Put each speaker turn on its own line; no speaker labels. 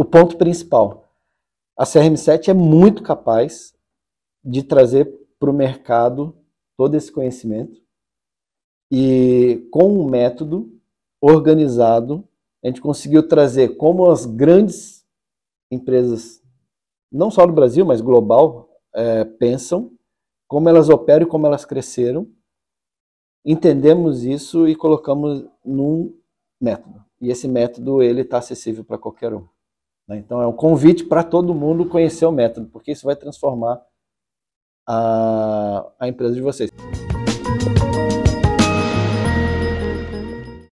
o ponto principal. A CRM7 é muito capaz de trazer para o mercado todo esse conhecimento e com um método organizado a gente conseguiu trazer como as grandes empresas, não só no Brasil, mas global, é, pensam, como elas operam e como elas cresceram. Entendemos isso e colocamos num método. E esse método ele está acessível para qualquer um. Né? Então, é um convite para todo mundo conhecer o método, porque isso vai transformar a, a empresa de vocês.